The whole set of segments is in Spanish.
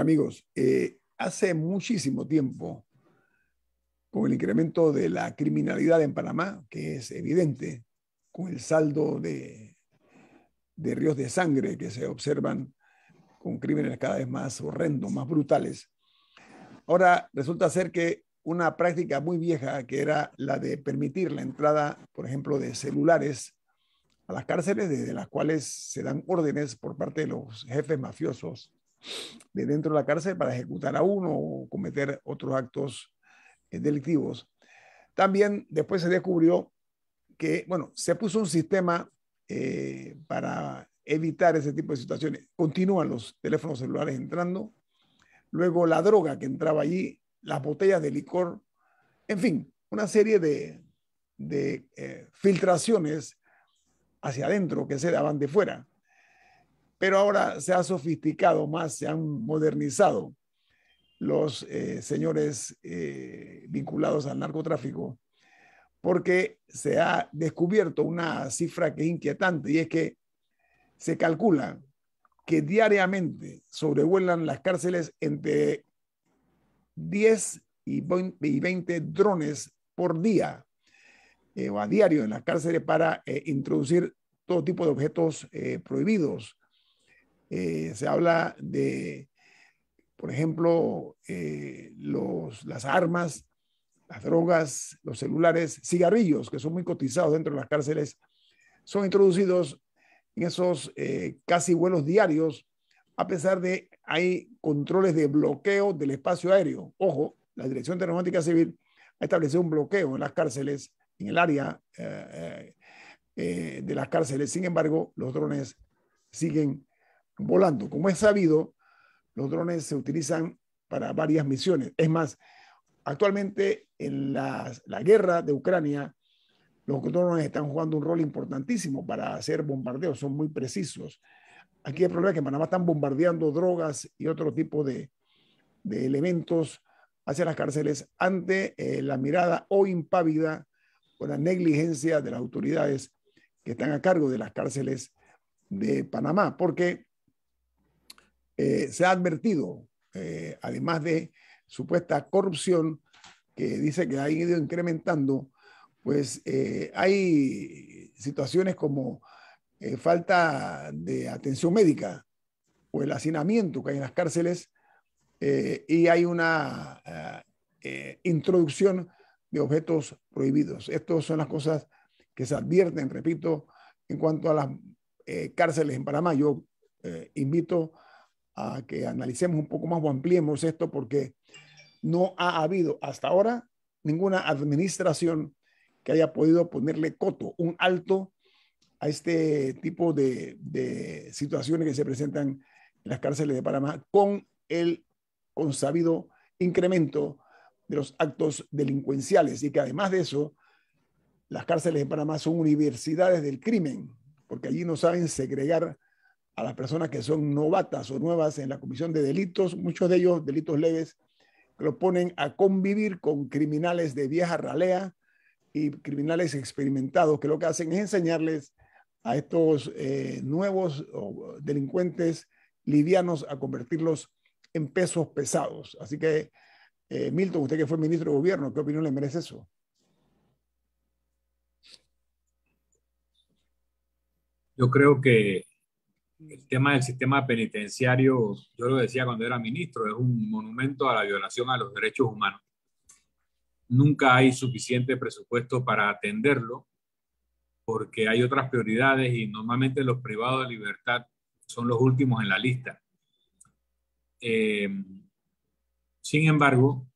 amigos, eh, hace muchísimo tiempo, con el incremento de la criminalidad en Panamá, que es evidente, con el saldo de, de ríos de sangre que se observan con crímenes cada vez más horrendos, más brutales. Ahora resulta ser que una práctica muy vieja que era la de permitir la entrada, por ejemplo, de celulares a las cárceles desde las cuales se dan órdenes por parte de los jefes mafiosos de dentro de la cárcel para ejecutar a uno o cometer otros actos eh, delictivos. También después se descubrió que, bueno, se puso un sistema eh, para evitar ese tipo de situaciones. Continúan los teléfonos celulares entrando, luego la droga que entraba allí, las botellas de licor, en fin, una serie de, de eh, filtraciones hacia adentro que se daban de fuera pero ahora se ha sofisticado más, se han modernizado los eh, señores eh, vinculados al narcotráfico, porque se ha descubierto una cifra que es inquietante y es que se calcula que diariamente sobrevuelan las cárceles entre 10 y 20 drones por día eh, o a diario en las cárceles para introducir todo tipo de objetos prohibidos, eh, se habla de, por ejemplo, eh, los, las armas, las drogas, los celulares, cigarrillos, que son muy cotizados dentro de las cárceles, son introducidos en esos eh, casi vuelos diarios, a pesar de hay controles de bloqueo del espacio aéreo. Ojo, la Dirección de Aeronáutica Civil ha establecido un bloqueo en las cárceles, en el área de las cárceles. Sin embargo, los drones siguen volando. Como es sabido, los drones se utilizan para varias misiones. Es más, actualmente en la, guerra de Ucrania, los drones están jugando un rol importantísimo para hacer bombardeos, son muy precisos. Aquí el problema es que en Panamá están bombardeando drogas y otro tipo de, elementos hacia las cárceles ante eh, la mirada o impávida o la negligencia de las autoridades que están a cargo de las cárceles de Panamá, porque eh, se ha advertido, eh, además de supuesta corrupción que dice que ha ido incrementando, pues eh, hay situaciones como falta de atención médica o el hacinamiento que hay en las cárceles y hay una introducción de objetos prohibidos. Estas son las cosas que se advierten, repito, en cuanto a las cárceles en Panamá. Yo invito a que analicemos un poco más o ampliemos esto porque no ha habido hasta ahora ninguna administración que haya podido ponerle coto, un alto a este tipo de, situaciones que se presentan en las cárceles de Panamá con el consabido incremento de los actos delincuenciales y que además de eso, las cárceles de Panamá son universidades del crimen, porque allí no saben segregar a las personas que son novatas o nuevas en la comisión de delitos, muchos de ellos delitos leves, que lo ponen a convivir con criminales de vieja ralea y criminales experimentados, que lo que hacen es enseñarles a estos eh, nuevos delincuentes livianos a convertirlos en pesos pesados. Así que, eh, Milton, usted que fue ministro de gobierno, ¿qué opinión le merece eso? Yo creo que el tema del sistema penitenciario, yo lo decía cuando era ministro, es un monumento a la violación a los derechos humanos. Nunca hay suficiente presupuesto para atenderlo porque hay otras prioridades y normalmente los privados de libertad son los últimos en la lista. Em, sin embargo,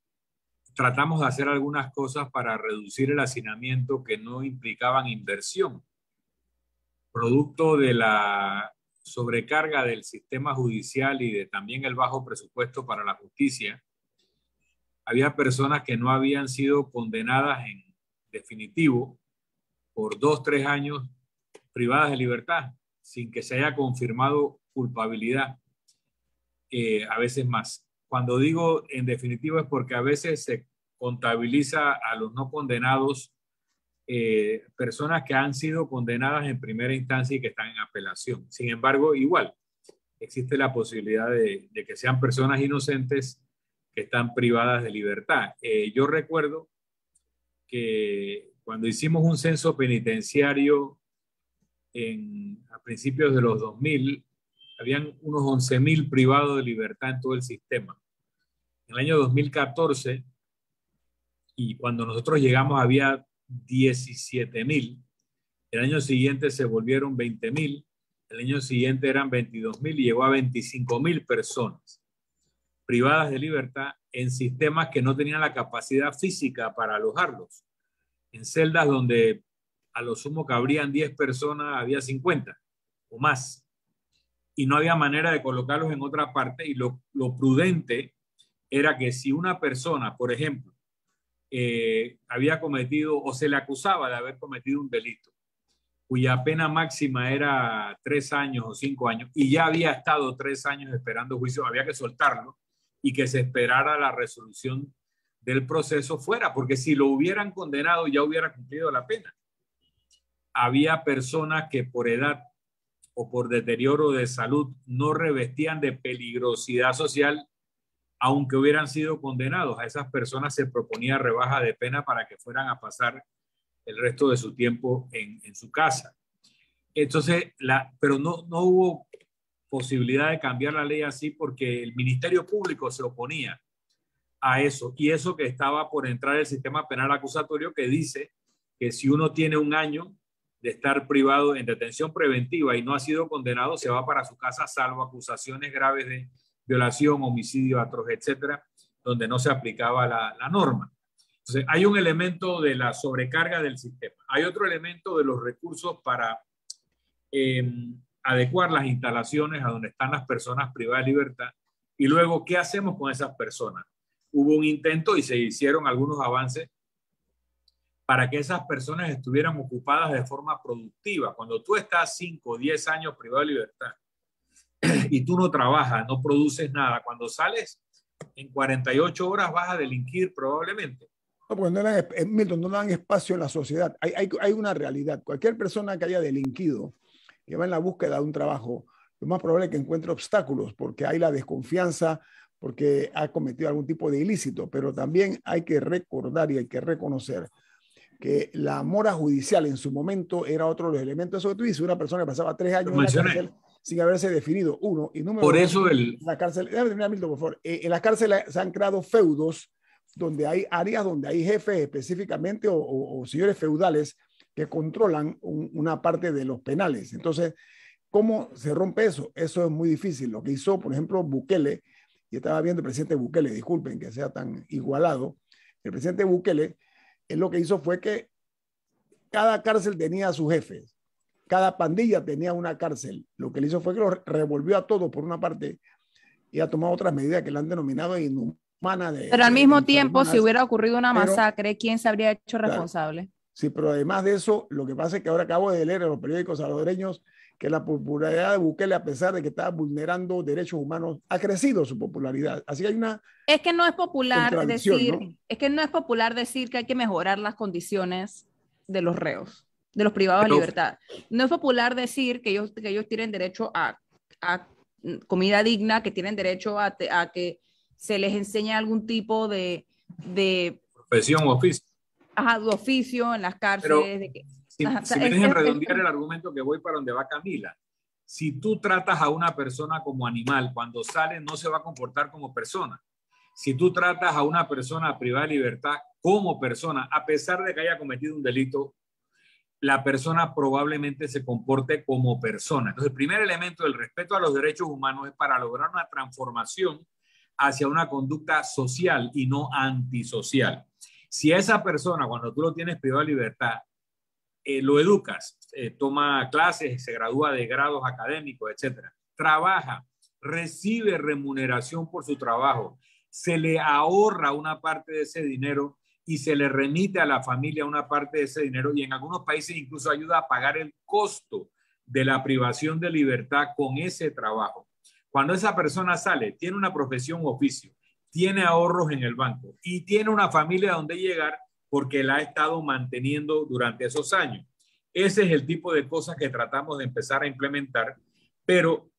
tratamos de hacer algunas cosas para reducir el hacinamiento que no implicaban inversión, producto de la sobrecarga del sistema judicial y de también el bajo presupuesto para la justicia, había personas que no habían sido condenadas en definitivo por dos, tres años privadas de libertad, sin que se haya confirmado culpabilidad, eh, a veces más. Cuando digo en definitivo es porque a veces se contabiliza a los no condenados eh, personas que han sido condenadas en primera instancia y que están en apelación. Sin embargo, igual, existe la posibilidad de, que sean personas inocentes que están privadas de libertad. Eh, yo recuerdo que cuando hicimos un censo penitenciario a principios de los 2000, habían unos 11.000 privados de libertad en todo el sistema. En el año 2014, y cuando nosotros llegamos había 17.000, El año siguiente se volvieron 20.000, El año siguiente eran 22.000 y llegó a 25 mil personas privadas de libertad en sistemas que no tenían la capacidad física para alojarlos. En celdas donde a lo sumo cabrían 10 personas, había 50 o más. Y no había manera de colocarlos en otra parte. Y lo prudente era que si una persona, por ejemplo, eh, había cometido o se le acusaba de haber cometido un delito cuya pena máxima era tres años o cinco años, y ya había estado tres años esperando juicio, había que soltarlo y que se esperara la resolución del proceso fuera, porque si lo hubieran condenado ya hubiera cumplido la pena. Había personas que por edad o por deterioro de salud no revestían de peligrosidad social aunque hubieran sido condenados. A esas personas se proponía rebaja de pena para que fueran a pasar el resto de su tiempo en, su casa. Entonces, pero no, no hubo posibilidad de cambiar la ley así porque el Ministerio Público se oponía a eso. Y eso que estaba por entrar el sistema penal acusatorio que dice que si uno tiene un año de estar privado en detención preventiva y no ha sido condenado, se va para su casa salvo acusaciones graves de violación, homicidio atroz, etcétera, donde no se aplicaba la, norma. Entonces, hay un elemento de la sobrecarga del sistema. Hay otro elemento de los recursos para em, adecuar las instalaciones a donde están las personas privadas de libertad. Y luego, ¿qué hacemos con esas personas? Hubo un intento y se hicieron algunos avances para que esas personas estuvieran ocupadas de forma productiva. Cuando tú estás 5 o 10 años privado de libertad y tú no trabajas, no produces nada, cuando sales en 48 horas vas a delinquir probablemente. No, porque no dan, eh, Milton, no dan espacio en la sociedad. Hay, una realidad. Cualquier persona que haya delinquido, que va en la búsqueda de un trabajo, lo más probable es que encuentre obstáculos, porque hay la desconfianza, porque ha cometido algún tipo de ilícito. Pero también hay que recordar y hay que reconocer que la mora judicial en su momento era otro de los elementos. Eso que tú dices, una persona que pasaba tres años en la sin haberse definido, uno. Y número por eso La cárcel, eh, en las cárceles se han creado feudos donde hay áreas donde hay jefes específicamente o, señores feudales que controlan una parte de los penales. Entonces, ¿cómo se rompe eso? Eso es muy difícil. Lo que hizo, por ejemplo, Bukele, y estaba viendo el presidente Bukele, disculpen que sea tan igualado, el presidente Bukele, lo que hizo fue que cada cárcel tenía a su jefe cada pandilla tenía una cárcel. Lo que le hizo fue que lo revolvió a todos por una parte y ha tomado otras medidas que le han denominado inhumanas. De, pero al mismo tiempo, si hubiera ocurrido una masacre, ¿quién se habría hecho responsable? Sí, pero además de eso, lo que pasa es que ahora acabo de leer en los periódicos salvadoreños que la popularidad de Bukele, a pesar de que estaba vulnerando derechos humanos, ha crecido su popularidad. Así hay una... Es que no es popular decir, es que no es popular decir que hay que mejorar las condiciones de los reos de los privados de libertad. No es popular decir que ellos, que ellos tienen derecho a, a comida digna, que tienen derecho a, a, que se les enseñe algún tipo de... de Profesión o oficio. Ajá, de oficio en las cárceles. que, si, redondear el argumento que voy para donde va Camila. Si tú tratas a una persona como animal, cuando sale no se va a comportar como persona. Si tú tratas a una persona privada de libertad como persona, a pesar de que haya cometido un delito, la persona probablemente se comporte como persona. Entonces, el primer elemento del respeto a los derechos humanos es para lograr una transformación hacia una conducta social y no antisocial. Si esa persona, cuando tú lo tienes privado de libertad, eh, lo educas, eh, toma clases, se gradúa de grados académicos, etcétera, trabaja, recibe remuneración por su trabajo, se le ahorra una parte de ese dinero y se le remite a la familia una parte de ese dinero y en algunos países incluso ayuda a pagar el costo de la privación de libertad con ese trabajo. Cuando esa persona sale, tiene una profesión o oficio, tiene ahorros en el banco y tiene una familia donde llegar porque la ha estado manteniendo durante esos años. Ese es el tipo de cosas que tratamos de empezar a implementar, pero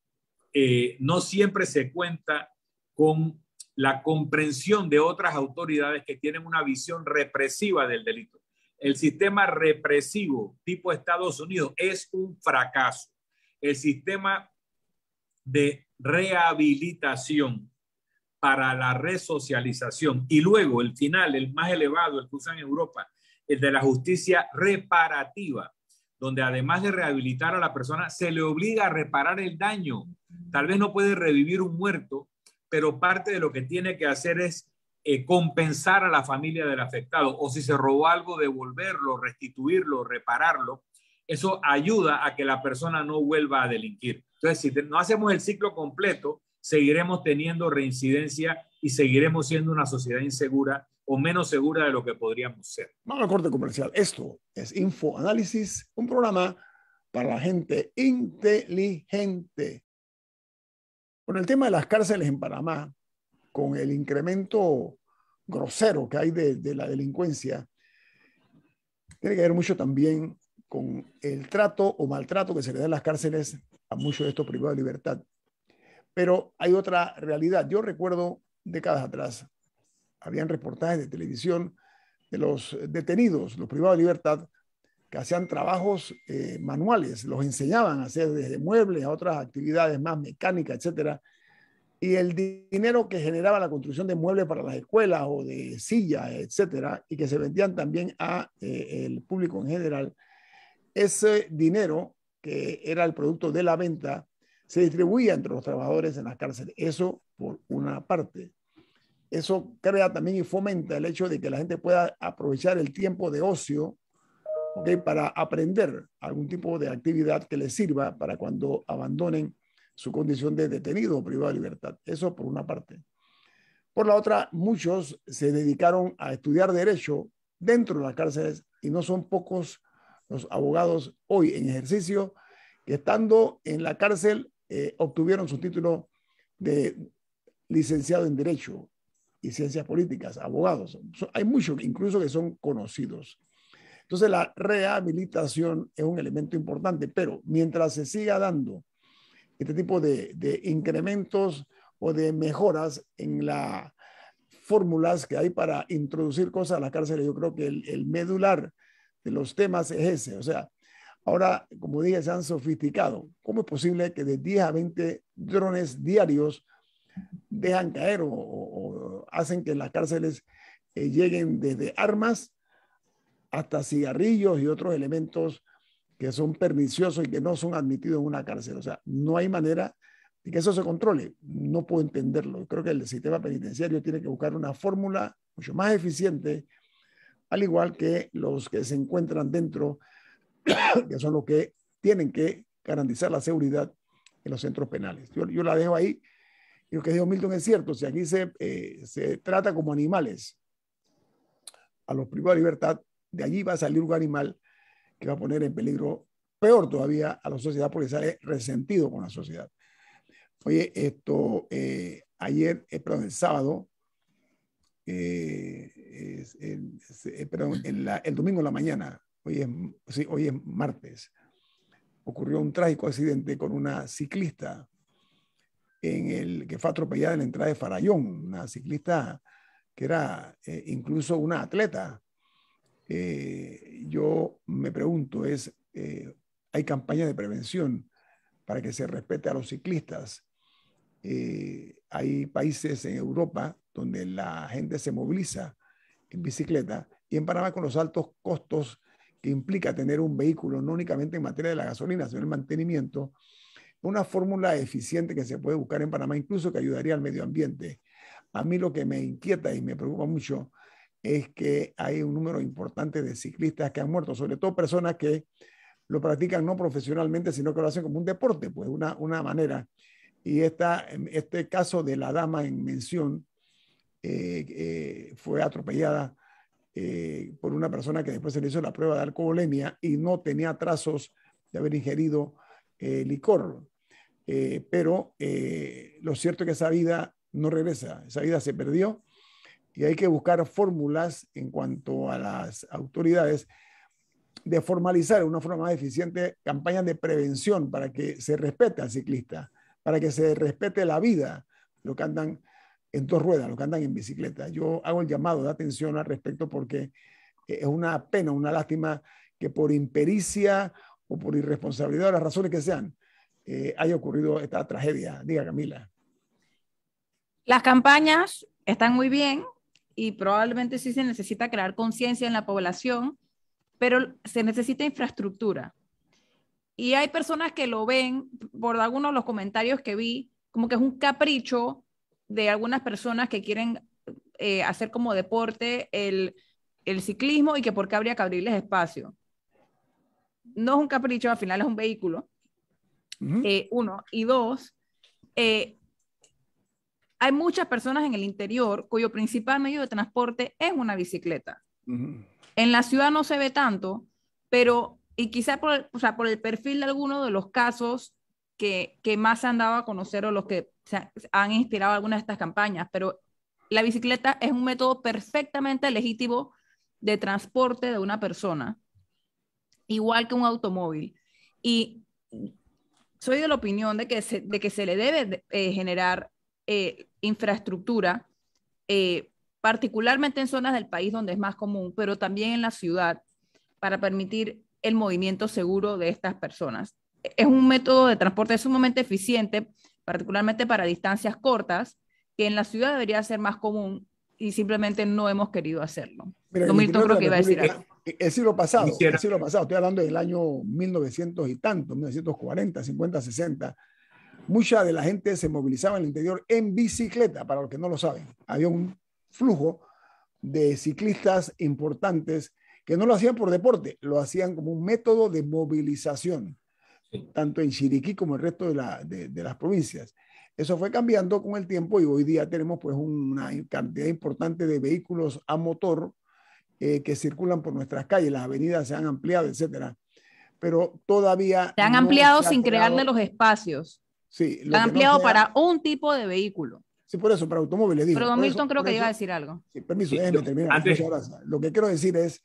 eh, no siempre se cuenta con la comprensión de otras autoridades que tienen una visión represiva del delito. El sistema represivo tipo Estados Unidos es un fracaso. El sistema de rehabilitación para la resocialización y luego el final, el más elevado, el que usan en Europa, el de la justicia reparativa, donde además de rehabilitar a la persona, se le obliga a reparar el daño. Tal vez no puede revivir un muerto, pero parte de lo que tiene que hacer es eh, compensar a la familia del afectado o si se robó algo, devolverlo, restituirlo, repararlo. Eso ayuda a que la persona no vuelva a delinquir. Entonces, si no hacemos el ciclo completo, seguiremos teniendo reincidencia y seguiremos siendo una sociedad insegura o menos segura de lo que podríamos ser. Vamos a corte comercial. Esto es Info Análisis, un programa para la gente inteligente. Bueno, el tema de las cárceles en Panamá, con el incremento grosero que hay de, la delincuencia, tiene que ver mucho también con el trato o maltrato que se le da en las cárceles a muchos de estos privados de libertad. Pero hay otra realidad. Yo recuerdo décadas atrás, habían reportajes de televisión de los detenidos, los privados de libertad, que hacían trabajos eh, manuales, los enseñaban a hacer desde muebles a otras actividades más mecánicas, etcétera. Y el dinero que generaba la construcción de muebles para las escuelas o de sillas, etcétera, y que se vendían también a eh, el público en general, ese dinero que era el producto de la venta se distribuía entre los trabajadores en las cárceles. Eso por una parte. Eso crea también y fomenta el hecho de que la gente pueda aprovechar el tiempo de ocio para aprender algún tipo de actividad que les sirva para cuando abandonen su condición de detenido o privado de libertad. Eso por una parte. Por la otra, muchos se dedicaron a estudiar derecho dentro de las cárceles y no son pocos los abogados hoy en ejercicio que estando en la cárcel eh, obtuvieron su título de licenciado en derecho y ciencias políticas, abogados. Hay muchos incluso que son conocidos. Entonces la rehabilitación es un elemento importante, pero mientras se siga dando este tipo de, incrementos o de mejoras en las fórmulas que hay para introducir cosas a las cárceles, yo creo que el, medular de los temas es ese. O sea, ahora, como dije, se han sofisticado. ¿Cómo es posible que de 10 a 20 drones diarios dejan caer o, hacen que las cárceles eh, lleguen desde armas hasta cigarrillos y otros elementos que son perniciosos y que no son admitidos en una cárcel. O sea, no hay manera de que eso se controle. No puedo entenderlo. Creo que el sistema penitenciario tiene que buscar una fórmula mucho más eficiente, al igual que los que se encuentran dentro, que son los que tienen que garantizar la seguridad en los centros penales. Yo, yo la dejo ahí. Y lo que dijo Milton es cierto. Si aquí se, eh, se trata como animales a los privados de libertad, de allí va a salir un animal que va a poner en peligro peor todavía a la sociedad porque sale resentido con la sociedad. Oye, esto, eh, ayer, eh, perdón, el sábado, el, eh, perdón, el, domingo en la mañana, hoy es, hoy martes, ocurrió un trágico accidente con una ciclista en el que fue atropellada en la entrada de Farallón, una ciclista que era incluso una atleta eh, yo me pregunto es, eh, hay campañas de prevención para que se respete a los ciclistas. Eh, hay países en Europa donde la gente se moviliza en bicicleta y en Panamá con los altos costos que implica tener un vehículo, no únicamente en materia de la gasolina, sino el mantenimiento, una fórmula eficiente que se puede buscar en Panamá, incluso que ayudaría al medio ambiente. A mí lo que me inquieta y me preocupa mucho es que hay un número importante de ciclistas que han muerto, sobre todo personas que lo practican no profesionalmente, sino que lo hacen como un deporte, pues una, una manera. Y esta, este caso de la dama en mención eh, eh, fue atropellada eh, por una persona que después se le hizo la prueba de alcoholemia y no tenía trazos de haber ingerido licor. pero lo cierto es que esa vida no regresa, esa vida se perdió y hay que buscar fórmulas en cuanto a las autoridades de formalizar de una forma más eficiente campañas de prevención para que se respete al ciclista, para que se respete la vida, lo que andan en dos ruedas, lo que andan en bicicleta. Yo hago el llamado de atención al respecto porque eh, es una pena, una lástima que por impericia o por irresponsabilidad, las razones que sean, eh, haya ocurrido esta tragedia. Diga Camila. Las campañas están muy bien, y probablemente sí se necesita crear conciencia en la población, pero se necesita infraestructura. Y hay personas que lo ven, por algunos de los comentarios que vi, como que es un capricho de algunas personas que quieren eh, hacer como deporte el, ciclismo y que por qué habría que abrirles espacio. No es un capricho, al final es un vehículo. Eh, uno. Y dos, eh, hay muchas personas en el interior cuyo principal medio de transporte es una bicicleta. En la ciudad no se ve tanto, pero, y quizá por, el, por el perfil de algunos de los casos que, más se han dado a conocer o los que han inspirado algunas de estas campañas, pero la bicicleta es un método perfectamente legítimo de transporte de una persona, igual que un automóvil. Y soy de la opinión de que se, de que se le debe eh, generar eh, infraestructura, eh, particularmente en zonas del país donde es más común, pero también en la ciudad, para permitir el movimiento seguro de estas personas. E-, es un método de transporte sumamente eficiente, particularmente para distancias cortas, que en la ciudad debería ser más común y simplemente no hemos querido hacerlo. El siglo pasado, el pasado, estoy hablando del año 1900 y tanto, 1940, 50, 60, mucha de la gente se movilizaba en el interior en bicicleta, para los que no lo saben. Había un flujo de ciclistas importantes que no lo hacían por deporte, lo hacían como un método de movilización, tanto en Chiriquí como en el resto de, las provincias. Eso fue cambiando con el tiempo y hoy día tenemos pues una cantidad importante de vehículos a motor eh, que circulan por nuestras calles, las avenidas se han ampliado, etcétera. Pero todavía... Se han ampliado sin crearle los espacios lo ampliado para un tipo de vehículo. Sí, por eso, para automóviles. Digo. Pero Milton creo que iba a decir algo. Sí, permiso, terminar. Lo que quiero decir es,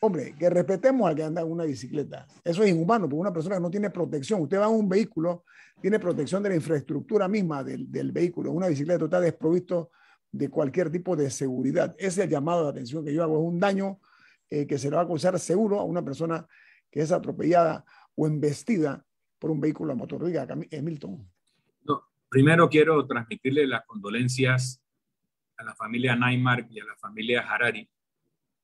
hombre, que respetemos al que anda en una bicicleta. Eso es inhumano, porque una persona no tiene protección. Usted va en un vehículo, tiene protección de la infraestructura misma del, del vehículo. Una bicicleta está desprovisto de cualquier tipo de seguridad. Ese llamado de atención que yo hago. Es un daño eh, que se le va a causar seguro a una persona que es atropellada o embestida por un vehículo a motor. Hamilton. Eh, no, primero quiero transmitirle las condolencias a la familia Neymar y a la familia Harari,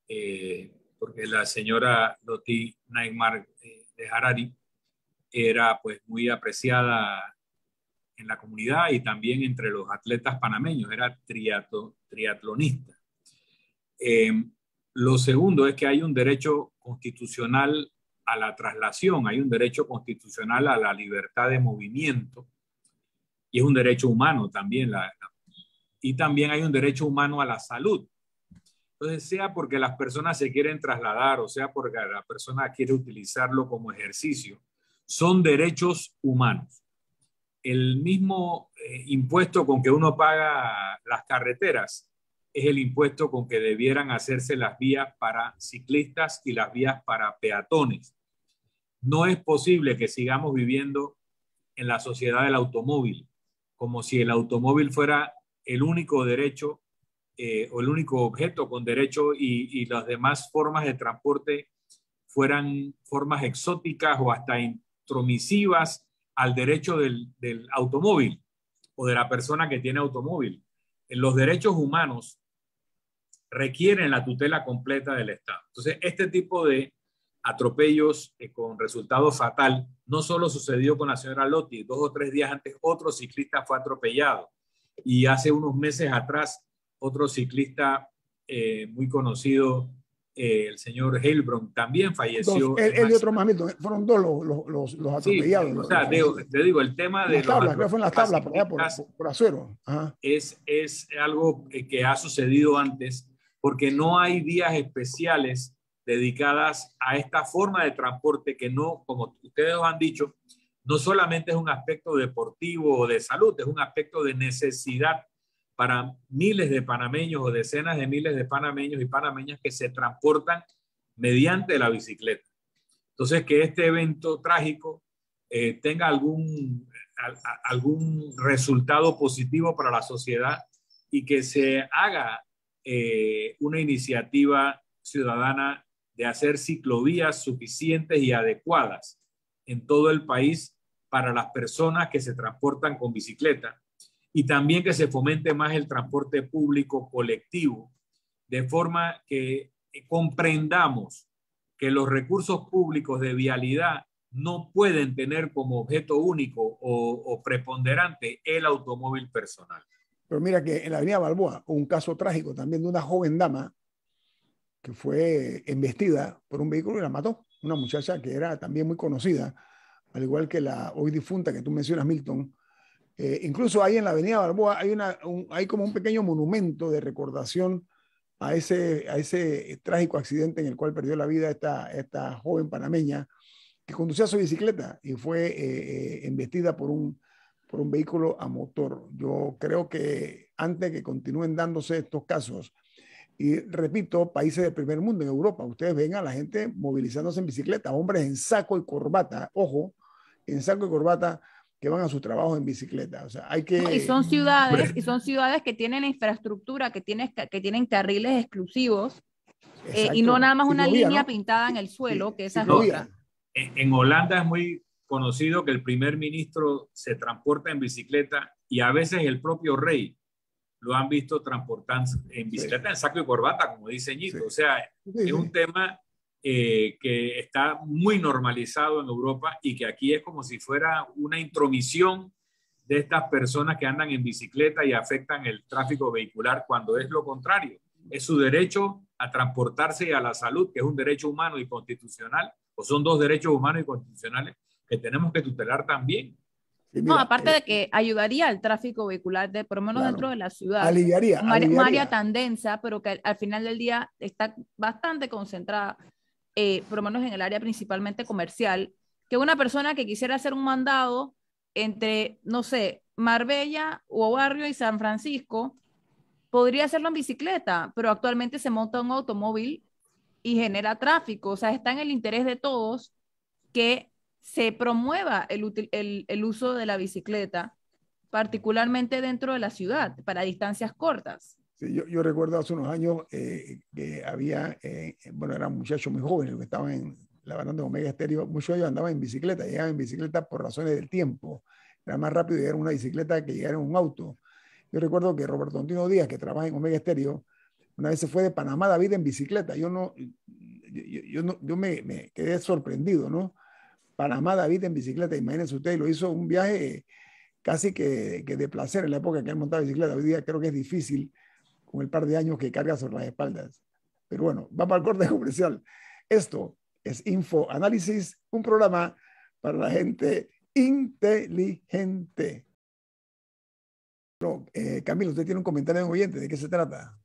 eh, porque la señora Loti Neymar eh, de Harari era pues muy apreciada en la comunidad y también entre los atletas panameños, era triato, triatlonista. lo segundo es que hay un derecho constitucional a la traslación. Hay un derecho constitucional a la libertad de movimiento y es un derecho humano también. La, y también hay un derecho humano a la salud. Entonces, sea porque las personas se quieren trasladar o sea porque la persona quiere utilizarlo como ejercicio, son derechos humanos. El mismo eh, impuesto con que uno paga las carreteras es el impuesto con que debieran hacerse las vías para ciclistas y las vías para peatones. No es posible que sigamos viviendo en la sociedad del automóvil, como si el automóvil fuera el único derecho eh, o el único objeto con derecho y, las demás formas de transporte fueran formas exóticas o hasta intromisivas al derecho del, del automóvil o de la persona que tiene automóvil. Los derechos humanos requieren la tutela completa del Estado. Entonces, este tipo de atropellos eh, con resultado fatal. No solo sucedió con la señora Lotti, dos o tres días antes otro ciclista fue atropellado y hace unos meses atrás otro ciclista eh, muy conocido, eh, el señor Heilbron también falleció. otro fueron dos los, los, atropellados. te digo, el tema de... Las tablas, las tablas, por, acero. Es, es algo que ha sucedido antes porque no hay días especiales dedicadas a esta forma de transporte que no, como ustedes han dicho, no solamente es un aspecto deportivo o de salud, es un aspecto de necesidad para miles de panameños o decenas de miles de panameños y panameñas que se transportan mediante la bicicleta. Entonces, que este evento trágico eh, tenga algún, algún resultado positivo para la sociedad y que se haga eh, una iniciativa ciudadana de hacer ciclovías suficientes y adecuadas en todo el país para las personas que se transportan con bicicleta y también que se fomente más el transporte público colectivo, de forma que comprendamos que los recursos públicos de vialidad no pueden tener como objeto único o, preponderante el automóvil personal. Pero mira que en la avenida Balboa, un caso trágico también de una joven dama que fue embestida por un vehículo y la mató. Una muchacha que era también muy conocida, al igual que la hoy difunta que tú mencionas, Milton. Eh, incluso ahí en la Avenida Balboa hay, una, hay como un pequeño monumento de recordación a ese, a ese eh, trágico accidente en el cual perdió la vida esta, esta joven panameña que conducía su bicicleta y fue eh, embestida por un, por un vehículo a motor. Yo creo que antes que continúen dándose estos casos, y repito, países del primer mundo, en Europa, ustedes ven a la gente movilizándose en bicicleta, hombres en saco y corbata, ojo, en saco y corbata que van a sus trabajos en bicicleta. hay que... Y son ciudades, y son ciudades que tienen infraestructura, que, tienen, que tienen carriles exclusivos, eh, y no nada más una línea pintada en el suelo, que esa en Holanda es muy conocido que el primer ministro se transporta en bicicleta y a veces el propio rey lo han visto transportando en bicicleta, en saco y corbata, como dice Ñito. O sea, es un tema eh, que está muy normalizado en Europa y que aquí es como si fuera una intromisión de estas personas que andan en bicicleta y afectan el tráfico vehicular cuando es lo contrario. Es su derecho a transportarse y a la salud, que es un derecho humano y constitucional, o son dos derechos humanos y constitucionales que tenemos que tutelar también no, aparte de que ayudaría al tráfico vehicular, de, por lo menos dentro de la ciudad. Aliviaría. un área tan densa, pero que al, final del día está bastante concentrada, eh, por lo menos en el área principalmente comercial, que una persona que quisiera hacer un mandado entre, no sé, Marbella o Barrio y San Francisco, podría hacerlo en bicicleta, pero actualmente se monta un automóvil y genera tráfico. O sea, está en el interés de todos que se promueva el, uso de la bicicleta, particularmente dentro de la ciudad, para distancias cortas. yo, recuerdo hace unos años eh, que había, eh, bueno, eran muchachos muy jóvenes que estaban en la baranda de Omega Estéreo, muchos de ellos andaban en bicicleta, llegaban en bicicleta por razones del tiempo. Era más rápido llegar en una bicicleta que llegar en un auto. Yo recuerdo que Roberto Antino Díaz, que trabaja en Omega Estéreo, una vez se fue de Panamá a David en bicicleta. Yo no, yo, no, yo me, quedé sorprendido, ¿no? Panamá David en bicicleta, imagínense ustedes, lo hizo un viaje casi que, que de placer en la época que él montaba bicicleta. Hoy día creo que es difícil con el par de años que carga sobre las espaldas. Pero bueno, vamos al corte comercial. Esto es Info Análisis, un programa para la gente inteligente. Eh, Camilo, usted tiene un comentario de un oyente, ¿de qué se trata?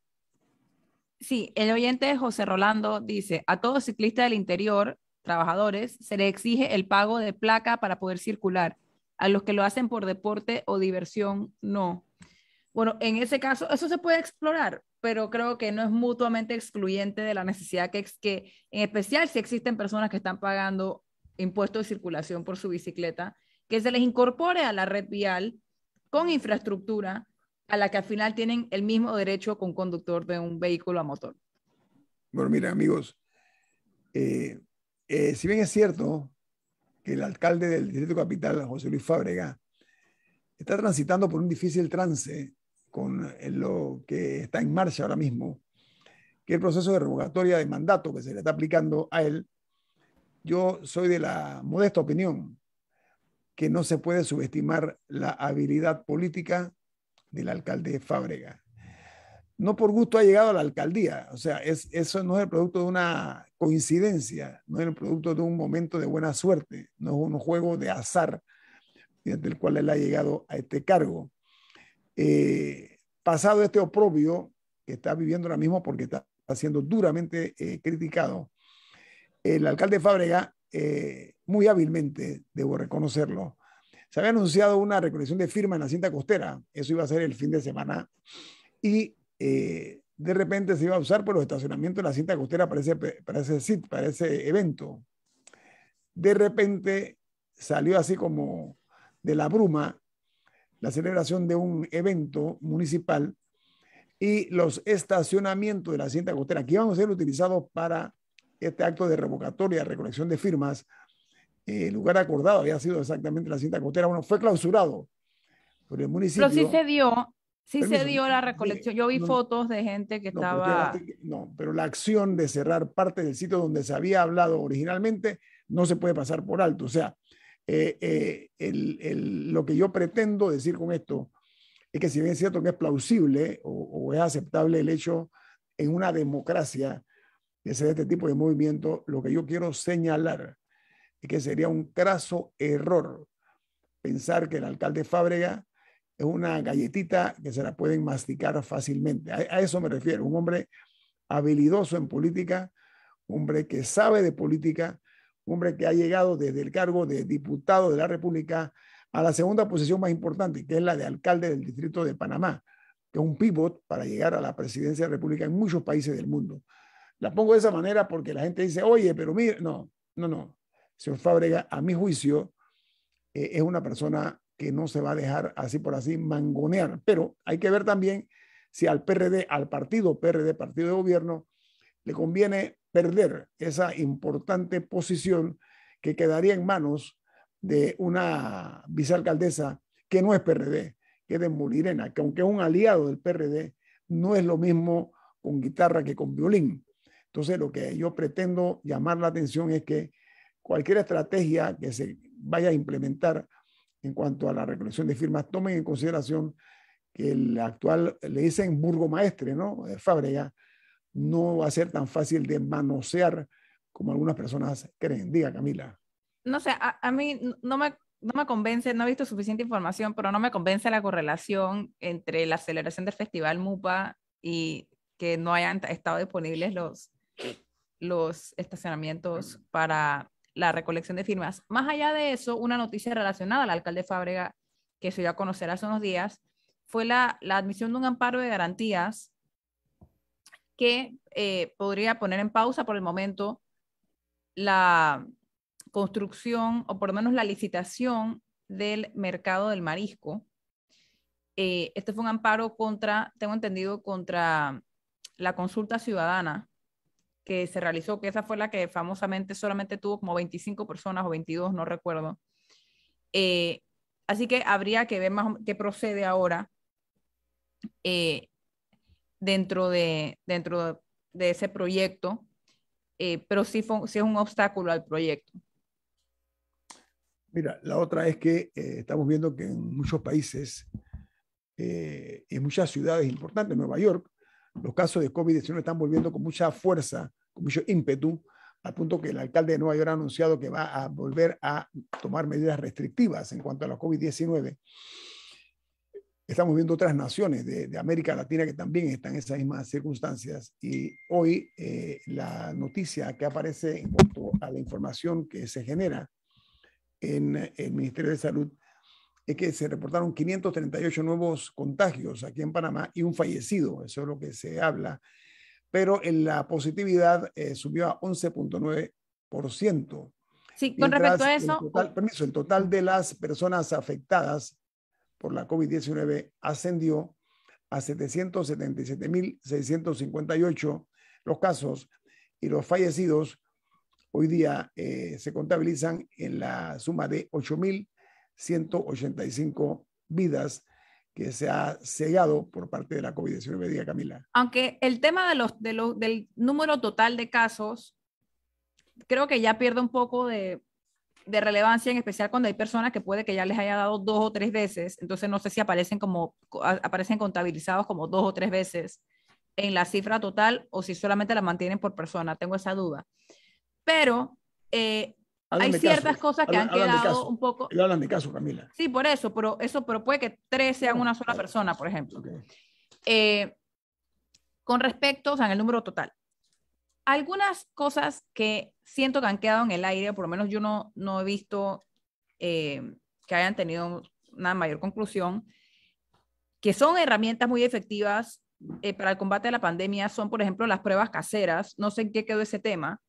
Sí, el oyente José Rolando dice, a todo ciclista del interior trabajadores, se le exige el pago de placa para poder circular. A los que lo hacen por deporte o diversión, no. Bueno, en ese caso, eso se puede explorar, pero creo que no es mutuamente excluyente de la necesidad que, que en especial si existen personas que están pagando impuestos de circulación por su bicicleta, que se les incorpore a la red vial con infraestructura a la que al final tienen el mismo derecho con conductor de un vehículo a motor. Bueno, mira, amigos, eh, eh, si bien es cierto que el alcalde del Distrito Capital, José Luis Fábrega, está transitando por un difícil trance con eh, lo que está en marcha ahora mismo, que el proceso de revocatoria de mandato que se le está aplicando a él, yo soy de la modesta opinión que no se puede subestimar la habilidad política del alcalde Fábrega. No por gusto ha llegado a la alcaldía, o sea, eso no es el producto de una coincidencia, no es el producto de un momento de buena suerte, no es un juego de azar mediante el cual él ha llegado a este cargo. Eh, pasado este oprobio que está viviendo ahora mismo porque está siendo duramente eh, criticado, el alcalde Fábrega, eh, muy hábilmente, debo reconocerlo, se había anunciado una recolección de firma en la cinta costera, eso iba a ser el fin de semana, y de repente se iba a usar por los estacionamientos de la cinta costera para ese, para para ese evento. De repente salió así como de la bruma la celebración de un evento municipal y los estacionamientos de la cinta costera que iban a ser utilizados para este acto de revocatoria, recolección de firmas, el lugar acordado había sido exactamente la cinta costera. Bueno, fue clausurado por el municipio. Pero sí se dio, Sí se dio la recolección. Yo vi fotos de gente que estaba... no, pero la acción de cerrar parte del sitio donde se había hablado originalmente no se puede pasar por alto. O sea, eh, eh, lo que yo pretendo decir con esto es que si bien es cierto que es plausible o, o es aceptable el hecho en una democracia de hacer este tipo de movimiento, lo que yo quiero señalar es que sería un craso error pensar que el alcalde Fábrega es una galletita que se la pueden masticar fácilmente. A, eso me refiero, un hombre habilidoso en política, hombre que sabe de política, hombre que ha llegado desde el cargo de diputado de la República a la segunda posición más importante, que es la de alcalde del Distrito de Panamá, que es un pivot para llegar a la presidencia de la República en muchos países del mundo. La pongo de esa manera porque la gente dice, oye, pero mire, no, no, no. Señor Fábrega, a mi juicio, eh, es una persona que no se va a dejar así por así mangonear. Pero hay que ver también si al PRD, al partido PRD, partido de gobierno, le conviene perder esa importante posición que quedaría en manos de una vicealcaldesa que no es PRD, que es de Molirena, que aunque es un aliado del PRD, no es lo mismo con guitarra que con violín. Entonces, lo que yo pretendo llamar la atención es que cualquier estrategia que se vaya a implementar en cuanto a la recolección de firmas, tomen en consideración que el actual, le dicen maestre, ¿no? Eh, Fábrega, no va a ser tan fácil de manosear como algunas personas creen. Diga, Camila. No sé, a, mí no me, convence, no he visto suficiente información, pero no me convence la correlación entre la aceleración del Festival MUPA y que no hayan estado disponibles los, los estacionamientos para la recolección de firmas. Más allá de eso, una noticia relacionada al alcalde Fábrega que se dio a conocer hace unos días fue la, admisión de un amparo de garantías que eh, podría poner en pausa por el momento la construcción o por lo menos la licitación del mercado del marisco. Eh, este fue un amparo contra, tengo entendido, contra la consulta ciudadana que se realizó, que esa fue la que famosamente solamente tuvo como 25 personas o 22, no recuerdo. Eh, así que habría que ver más qué procede ahora eh, dentro, de, dentro de ese proyecto, eh, pero sí, es un obstáculo al proyecto. Mira, la otra es que estamos viendo que en muchos países, en muchas ciudades importantes, Nueva York, los casos de COVID-19 están volviendo con mucha fuerza, con mucho ímpetu, al punto que el alcalde de Nueva York ha anunciado que va a volver a tomar medidas restrictivas en cuanto a la COVID-19. Estamos viendo otras naciones de, América Latina que también están en esas mismas circunstancias. Y hoy eh, la noticia que aparece en cuanto a la información que se genera en el Ministerio de Salud es que se reportaron 538 nuevos contagios aquí en Panamá y un fallecido, eso es lo que se habla, pero en la positividad eh, subió a 11.9%. Sí, con respecto a eso. total, permiso, el total de las personas afectadas por la COVID-19 ascendió a 777.658 los casos y los fallecidos hoy día eh, se contabilizan en la suma de 8.000 185 vidas que se ha sellado por parte de la COVID-19, diga Camila. Aunque el tema de los, de del número total de casos, creo que ya pierde un poco de, relevancia, en especial cuando hay personas que puede que ya les haya dado dos o tres veces, entonces no sé si aparecen como aparecen contabilizados como dos o tres veces en la cifra total o si solamente la mantienen por persona, tengo esa duda. Pero eh, hay ciertas cosas que han quedado un poco. Lo hablan de caso, Camila. Sí, por eso, pero eso, pero puede que tres sean oh, una sola persona, por ejemplo. Eh, con respecto, o sea, en el número total. Algunas cosas que siento que han quedado en el aire, por lo menos yo no, no he visto eh, que hayan tenido una mayor conclusión, que son herramientas muy efectivas eh, para el combate de la pandemia, son, por ejemplo, las pruebas caseras. No sé en qué quedó ese tema.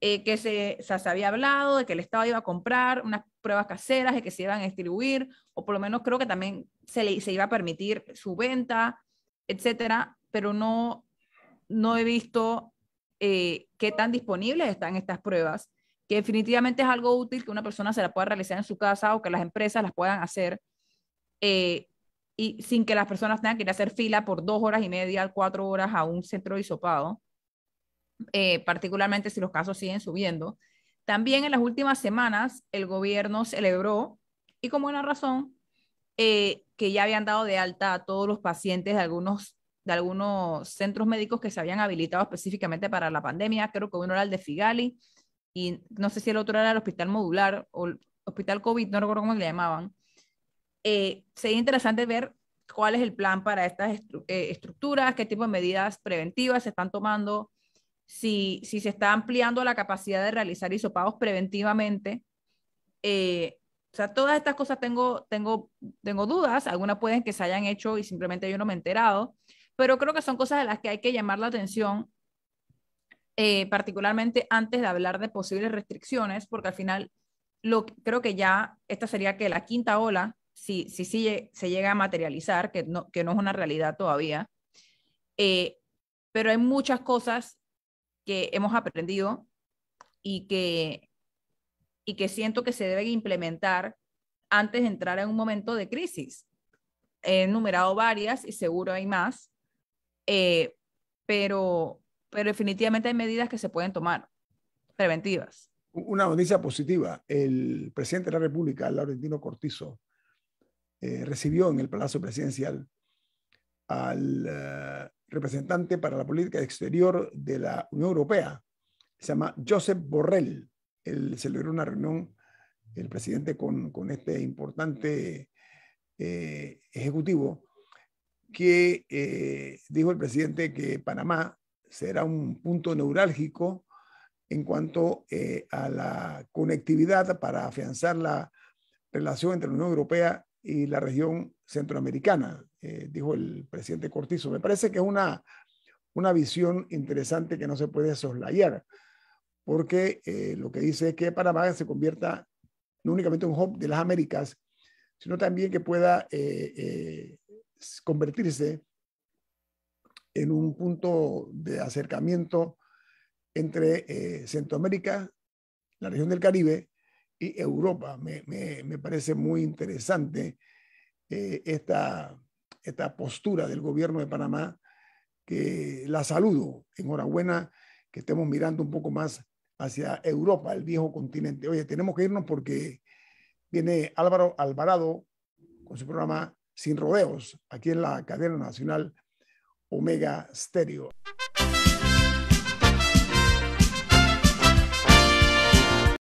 Eh, que se, se, había hablado de que el Estado iba a comprar unas pruebas caseras, de que se iban a distribuir, o por lo menos creo que también se, le, se iba a permitir su venta, etcétera, pero no, no he visto eh, qué tan disponibles están estas pruebas, que definitivamente es algo útil que una persona se la pueda realizar en su casa o que las empresas las puedan hacer eh, y sin que las personas tengan que ir a hacer fila por dos horas y media, cuatro horas a un centro de hisopado. Eh, particularmente si los casos siguen subiendo. También en las últimas semanas el gobierno celebró, y con buena razón, eh, que ya habían dado de alta a todos los pacientes de algunos, de algunos centros médicos que se habían habilitado específicamente para la pandemia. Creo que uno era el de Figali y no sé si el otro era el hospital modular o el hospital COVID, no recuerdo cómo le llamaban. Eh, sería interesante ver cuál es el plan para estas estructuras, qué tipo de medidas preventivas se están tomando, si, se está ampliando la capacidad de realizar hisopados preventivamente. Eh, o sea, todas estas cosas tengo, tengo, tengo dudas, algunas pueden que se hayan hecho y simplemente yo no me he enterado, pero creo que son cosas de las que hay que llamar la atención, eh, particularmente antes de hablar de posibles restricciones, porque al final lo, creo que ya esta sería que la quinta ola, si, si, se llega a materializar, que no, que no es una realidad todavía, eh, pero hay muchas cosas que hemos aprendido y que, y que siento que se deben implementar antes de entrar en un momento de crisis. He enumerado varias y seguro hay más, eh, pero, pero definitivamente hay medidas que se pueden tomar preventivas. Una noticia positiva, el presidente de la República, Laurentino Cortizo, eh, recibió en el Palacio Presidencial al eh, representante para la política exterior de la Unión Europea. Se llama Josep Borrell. Él celebró una reunión, el presidente, con, este importante eh, ejecutivo, que eh, dijo el presidente que Panamá será un punto neurálgico en cuanto eh, a la conectividad para afianzar la relación entre la Unión Europea y la región centroamericana, eh, dijo el presidente Cortizo. Me parece que es una, una visión interesante que no se puede soslayar, porque eh, lo que dice es que Panamá se convierta no únicamente en un hub de las Américas, sino también que pueda eh, convertirse en un punto de acercamiento entre Centroamérica, la región del Caribe y Europa. Me, parece muy interesante eh, esta, esta postura del gobierno de Panamá, que la saludo. Enhorabuena que estemos mirando un poco más hacia Europa, el viejo continente. Oye, tenemos que irnos porque viene Álvaro Alvarado con su programa Sin Rodeos, aquí en la cadena nacional Omega Stereo.